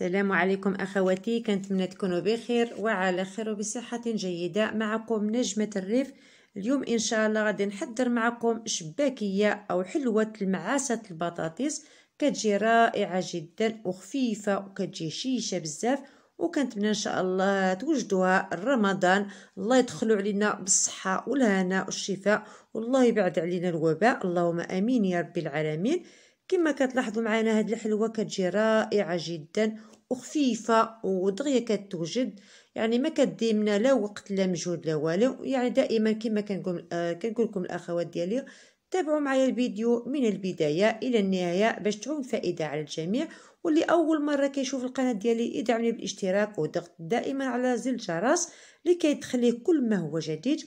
السلام عليكم أخواتي كنتمنى تكونوا بخير وعلى خير وبصحة جيدة معكم نجمة الريف اليوم إن شاء الله غادي نحضر معكم شباكية أو حلوة المعاسة البطاطس كتجي رائعة جدا وخفيفة وكتجي شيشة بزاف وكنتمنى ان شاء الله توجدوها رمضان الله يدخلوا علينا بالصحه والهنا والشفاء والله يبعد علينا الوباء اللهم امين يا رب العالمين كما كتلاحظوا معنا هاد الحلوه كتجي رائعه جدا وخفيفه ودغيا كتوجد يعني ما كديمنا لا وقت لا مجهود لا والو يعني دائما كما كنقول آه كنقول لكم الاخوات ديالي تابعوا معايا الفيديو من البدايه الى النهايه باش تعود فائده على الجميع واللي اول مره كيشوف القناه ديالي يدعمني بالاشتراك وضغط دائما على زر الجرس لكي تخليه كل ما هو جديد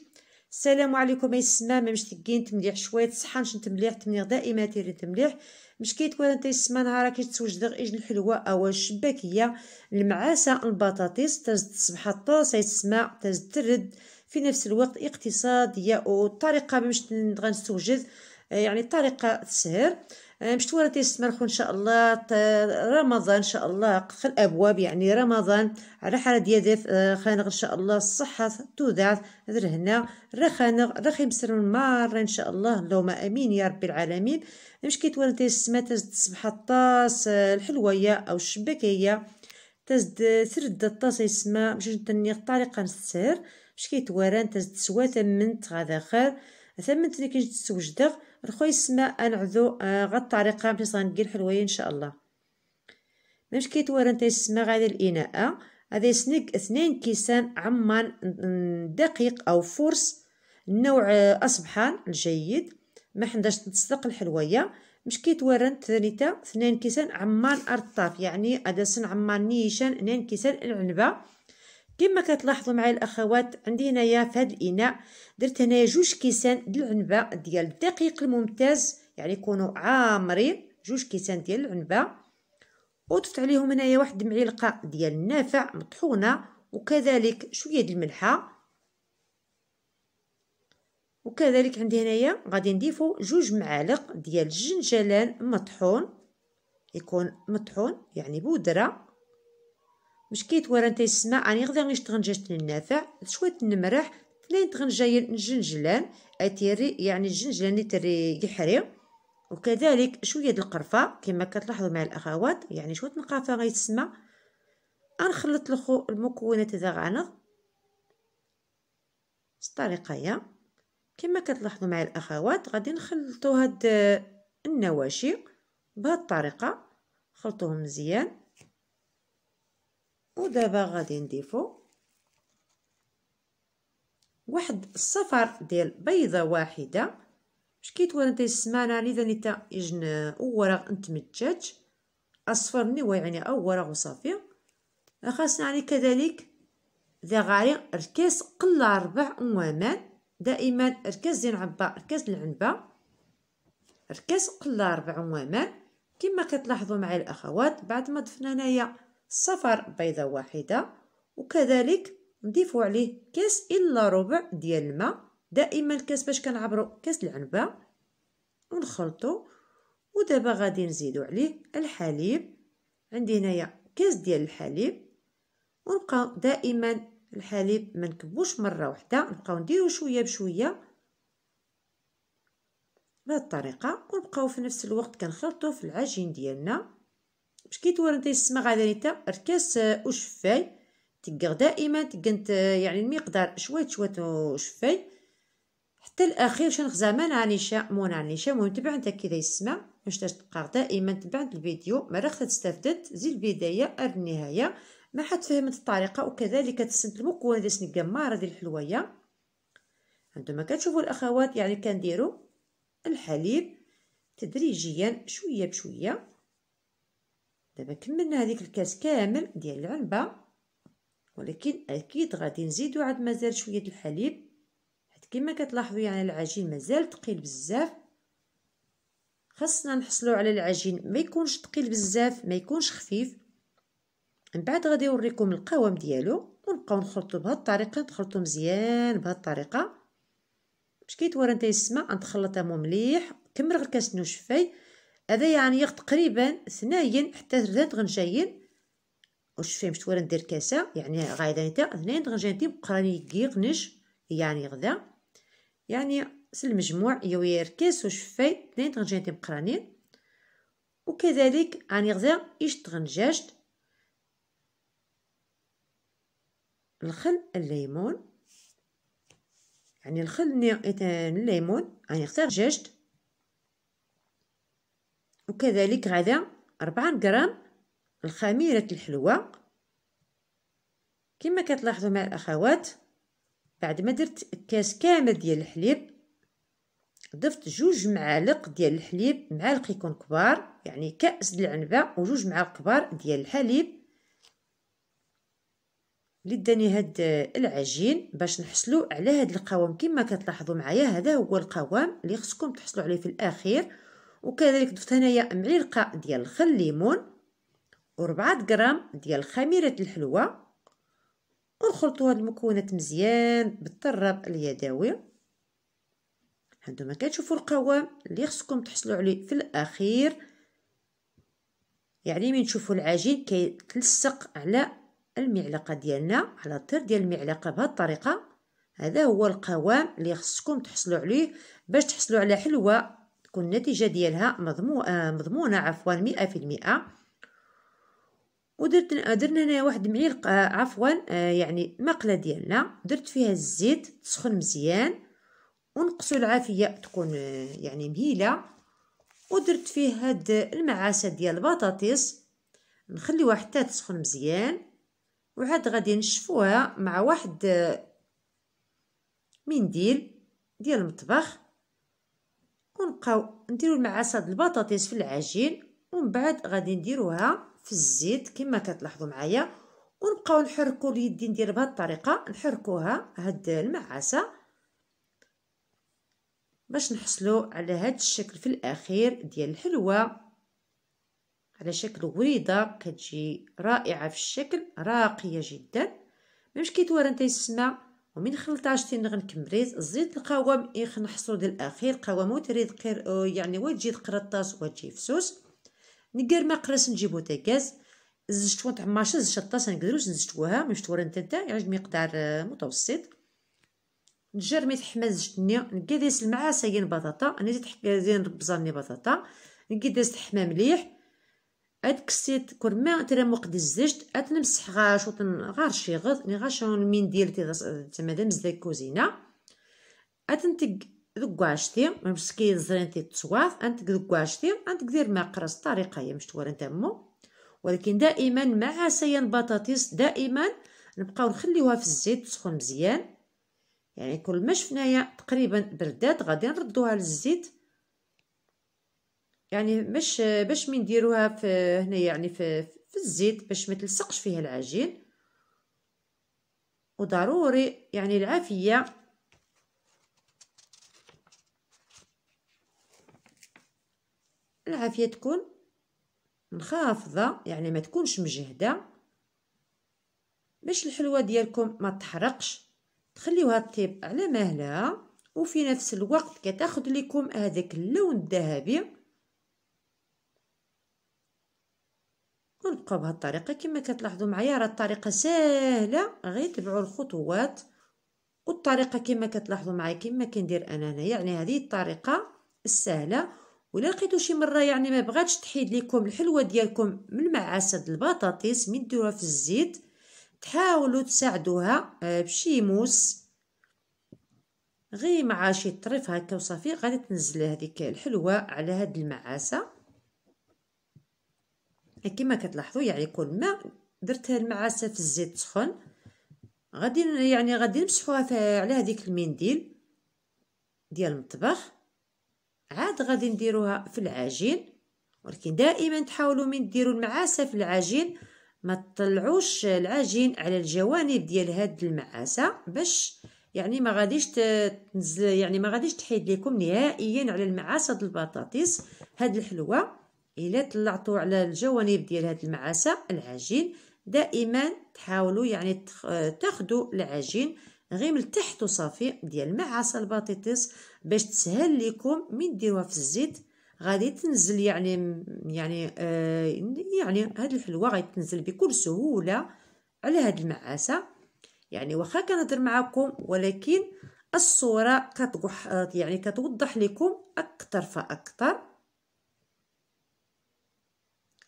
السلام عليكم يسمى ما مش تقين تمليح شويه صحه مش تمليح تمليح دائما تيرين تمليح مش كيتكون انت يسمى نهار كي تسوجد اجن حلوة او الشباكيه المعاسه البطاطس تزد تصبح الطاسه يسمى تزد ترد في نفس الوقت اقتصاديه وطريقه باش نستوجد يعني طريقه تسهر مشتورة آه، تستمرخوا إن شاء الله رمضان إن شاء الله قفل أبواب يعني رمضان على حالة ديادف آه، خانغ إن شاء الله الصحة تودع هنا رخانغ رخي بسر مار إن شاء الله اللهم أمين يا رب العالمين مش كي تولى تزد تصبح الطاس آه، الحلوية أو الشبكية تزد سرد الطاس يسمى مش نتنيغ طريقة السر مش كي تزد سوا ثمنت غذا خير ثمنت اللي كنت تسوجدغ الخويسما أنعذو آه، غا طريقة باش غندير الحلوية إن شاء الله مش انت السماء غادي الإناء هذا سنك اثنين كيسان عمان دقيق أو فورس نوع آه، أصبحان الجيد ما حنداش تصدق الحلوية مش كيتورن ثانيتا اثنين كيسان عمان أرطاف يعني هذا سن عمان نيشان اثنين كيسان العنبة كما كتلاحظوا معايا الاخوات عندي هنايا في هذا الاناء درت هنايا جوج كيسان د العنبه ديال الدقيق الممتاز يعني يكونوا عامرين جوج كيسان ديال العنبه وضفت عليهم هنايا واحد المعلقه ديال النافع مطحونه وكذلك شويه ديال الملحه وكذلك عندي هنايا غادي نضيفو جوج معالق ديال الجنجلان مطحون يكون مطحون يعني بودره باش كيتورى نتا يسمع اني غدا تغنجاج النافع شويه النمرح ثلاث تغنجايا الجنجلان اتيري يعني الجنجلان يتري يحري وكذلك شويه د القرفه كما كتلاحظوا مع الاخوات يعني شويه القرفه غيتسمى غنخلط لخو المكونات هذا غنغ بالطريقه هي كما كتلاحظوا مع الاخوات غادي نخلطوا هاد النواشي بهاد الطريقه خلطوهم مزيان ودابا غادي نضيفو واحد الصفر ديال بيضه واحده باش السمانه تيسمعنا لذا نتا يجن اوراق نتمجج اصفر نوا يعني او وصافي خاصنا عليه يعني كذلك ذا غاري الكاس قلة ربع ومان دائما الكاس ديال العنبه ركاز العنبه ركاز قلا ربع ومان كما كتلاحظوا معايا الاخوات بعد ما ضفنا هنايا صفر بيضة واحدة وكذلك نضيفوا عليه كاس إلا ربع ديال الماء دائما الكاس باش كنعبرو كاس العنبة ونخلطو ودابا غادي نزيدو عليه الحليب عندي هنايا كاس ديال الحليب ونبقاو دائما الحليب ما نكبوش مره واحده نبقاو نديرو شويه بشويه بهذه الطريقه ونبقاو في نفس الوقت كنخلطو في العجين ديالنا مشكي تورنتي السما غادي نتا ركاس وشفاي آه، تقغ دائما تقنت آه، يعني المقدار شويه شويه وشفاي حتى الاخير شنو خزامان عنيشا مو عنيشا المهم تبع انت كي السما باش تبقى دائما تبعت الفيديو ما راك استفدت زي البدايه النهايه ما حد فهمت الطريقه وكذلك تسنت المكونه ديال سنقماره ديال الحلويه عندما كتشوفوا الاخوات يعني كنديروا الحليب تدريجيا شويه بشويه دابا كملنا هذيك الكاس كامل ديال العنبه ولكن اكيد غادي نزيدو عاد مازال شويه الحليب حيت كما كتلاحظوا يعني العجين مازال ثقيل بزاف خاصنا نحصلوا على العجين ما يكونش ثقيل بزاف ما يكونش خفيف من بعد غادي نوريكم القوام ديالو ونبقاو نخلطو بهاد الطريقه نخلطوا مزيان بهاد الطريقه باش كيتورى نتا السماء نتخلطها مليح كمل غير كاس نوشفاي هذا يعني ياخد تقريبا ثنين حتى ثلاثة غنجاين واش فهمت شتو ندير كاسه يعني غايدا نتا اثنين غنجانتي بقراني كيق نج يعني غدا يعني المجموع يوير كاس وشفاي اثنين غنجانتي بقرانين وكذلك يعني غدا إيش تغنجاجت الخل الليمون يعني الخل الليمون يعني غدا غنجاجت وكذلك غدا ربعة غرام الخميرة الحلوة كما كتلاحظوا مع الأخوات بعد ما درت كاس كامل ديال الحليب ضفت جوج معالق ديال الحليب معالق يكون كبار يعني كأس العنبة وجوج معالق كبار ديال الحليب اللي داني هاد العجين باش نحصلوا على هاد القوام كما كتلاحظوا معايا هذا هو القوام اللي خصكم تحصلوا عليه في الاخير وكذلك ضفت هنايا معلقه ديال خل الليمون وربعة غرام ديال خميره الحلوه ونخلطوا هاد المكونات مزيان بالطراب اليدوي هانتوما كتشوفوا القوام اللي خصكم تحصلوا عليه في الاخير يعني من تشوفوا العجين كيتلصق على المعلقه ديالنا على الطر ديال المعلقه بهذه الطريقه هذا هو القوام اللي خصكم تحصلوا عليه باش تحصلوا على حلوه تكون النتيجة ديالها آه، مضمونة عفوا مئة في المئة ودرت درنا هنا واحد معلق آه، عفوا آه، يعني مقله ديالنا درت فيها الزيت تسخن مزيان ونقصوا العافيه تكون يعني مهيله ودرت فيه هاد المعاسه ديال البطاطس نخليوها حتى تسخن مزيان وعاد غادي نشفوها مع واحد منديل ديال المطبخ ونبقاو نديرو المعاسه د البطاطس في العجين ومن بعد غادي نديروها في الزيت كما كتلاحظوا معايا ونبقاو نحركو اليدين ديال بهذه الطريقه نحركوها هاد المعاصه باش نحصلوا على هاد الشكل في الاخير ديال الحلوه على شكل وريده كتجي رائعه في الشكل راقيه جدا ما كيتوارى راه يسمع ومن خلطاش تين كمريز زيد القوام إخ نحصو ديال الأخير قوامو وتريد قير يعني وتجي قرطاس وتجي فسوس نقير ما قراس نجيبو تاكاز زجت ونت عماشة زجت الطاس نقدروش نزجتوها مشتورة نتنتا يعني مقدار آه، متوسط نجر مي زشتني زجتني نقديس المعاسة بطاطا أنا زيد زين ربزاني بطاطا نقديس تحمى مليح هاد كسيت كون ما الزجت دزجت نمسح غاش وطن غار شي غض ني غاش مين ديال تي تما دام زدا كوزينه اتنتق ذوك عشتي مسكين زرين تي تصواف نتق ذوك عشتي انتك دير ما قرص طريقه هي مش تورن تمو ولكن دائما مع سيان بطاطيس دائما نبقاو نخليوها في الزيت تسخن مزيان يعني كل ما شفنايا تقريبا بردات غادي نردوها للزيت يعني باش باش من نديروها في هنا يعني في في الزيت باش ما تلصقش فيها العجين وضروري يعني العافيه العافيه تكون منخفضه يعني ما تكونش مجهده باش الحلوه ديالكم ما تحرقش تخليوها طيب على مهلها وفي نفس الوقت كتاخذ لكم هذاك اللون الذهبي بهاد الطريقه كما كتلاحظوا معايا راه الطريقة سهلة غير تبعوا الخطوات والطريقة كما كتلاحظوا معايا كما كندير انا هنا يعني هذه الطريقة السهلة ولا لقيتو شي مرة يعني ما بغاتش تحيد لكم الحلوة ديالكم من معاسه البطاطس من ديروها في الزيت تحاولوا تساعدوها آه، بشي موس غي مع شي طريف هكا وصافي غادي تنزل هذيك الحلوه على هاد المعاسه كما كتلاحظوا يعني كل ما درت المعاسه في الزيت سخن غادي يعني غادي نمسحوها على هذيك المنديل ديال المطبخ عاد غادي نديروها في العجين ولكن دائما تحاولوا من ديروا المعاسه في العجين ما تطلعوش العجين على الجوانب ديال هاد المعاسه باش يعني ما غاديش تنزل يعني ما غاديش تحيد لكم نهائيا على المعاسه البطاطس هاد الحلوه الا طلعتوا على الجوانب ديال هاد المعاسه العجين دائما تحاولوا يعني تاخذوا العجين غير من تحت صافي ديال معصه البطاطس باش تسهل لكم من ديروها في الزيت غادي تنزل يعني يعني آه يعني هاد الحلوه غادي تنزل بكل سهوله على هاد المعاسه يعني واخا كنهضر معكم ولكن الصوره كتوضح يعني كتوضح لكم اكثر فاكثر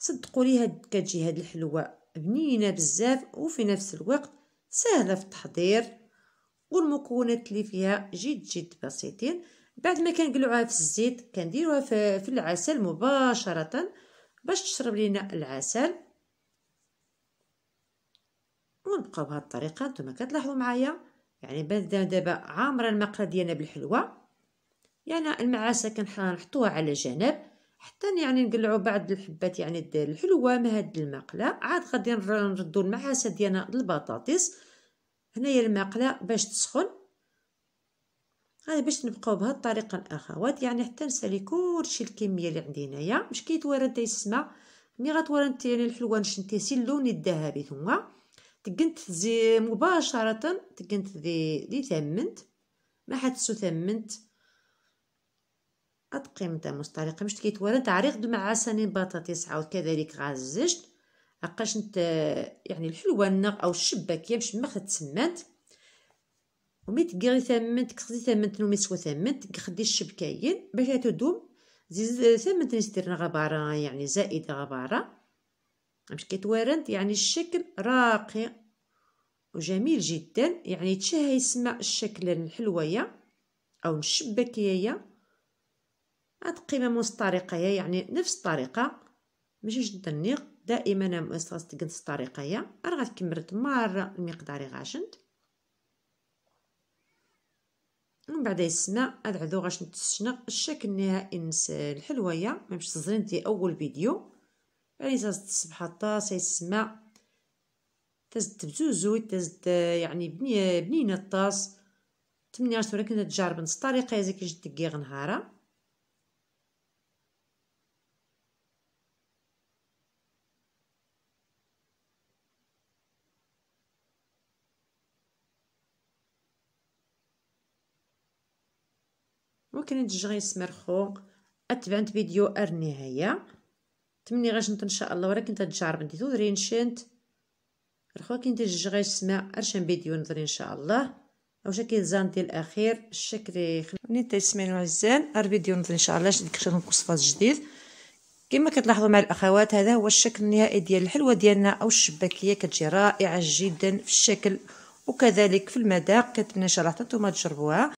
صدقوا لي هاد كتجي هاد الحلوه بنينه بزاف وفي نفس الوقت سهله في التحضير والمكونات اللي فيها جد جد بسيطين بعد ما كنقلعوها في الزيت كنديروها في العسل مباشره باش تشرب لينا العسل ونبقاو بهذه الطريقه نتوما كتلاحظوا معايا يعني بدا دابا عامره المقله ديالنا بالحلوه يعني المعاسه كنحطوها على جنب حتى يعني نقلعوا بعض الحبات يعني ديال الحلوه مع هاد المقله عاد غادي نردو المعاسه ديالنا البطاطس هنايا المقله باش تسخن هذا باش نبقاو بهاد الطريقه الاخوات يعني حتى نسالي كلشي الكميه اللي عندي هنايا باش يسمع مي ملي انت يعني الحلوه سي اللون الذهبي ثم تقنت زي مباشره تقنت ذي دي ثمنت ما حدسو ثمنت القيمة مستغرقة باش كيتوالد عريق مع سنين بطاطس عاود كذلك غازجت هكاش نت يعني الحلوانة أو الشباكية باش ما تسمنت وميت ومي ثمنت كخدي ثمنت نومي سوا ثمنت كخدي الشبكاين باش تدوم زيد ثمنت نستير غبارة يعني زائدة غبارة مش كيتوارنت يعني الشكل راقي وجميل جدا يعني تشهي يسمع الشكل الحلوية أو الشبكية هاد القيمه مسترقيه يعني نفس الطريقه ماشي جدا نيق دائما انا غنستقد الطريقه راه غتكمل مره المقدار غاشنت ومن بعد يسنا هاد عدو غاش الشنق الشكل النهائي نس الحلويه ما مش تزرين تي اول فيديو يعني تزد الصبحه طاس يسمع تزد بزوزو تزد يعني بني بنينه الطاس 8 ولكن تجرب نص الطريقه زي كي جد دقيق نهاره ممكن تجي سمرخو اتبعنت فيديو النهايه تمني غاشنت ان شاء الله ولكن تتجرب انت تدرين شنت رخوا كنت نتجي غير سمع ارشن فيديو نظري ان شاء الله او شكي زان ديال الاخير الشكري منين وعزان عزان فيديو نظري ان شاء الله شديك كشر القصفات جديد كما كتلاحظوا مع الاخوات هذا هو الشكل النهائي ديال الحلوه ديالنا او الشباكيه كتجي رائعه جدا في الشكل وكذلك في المذاق كنتمنى ان شاء الله نتوما تجربوها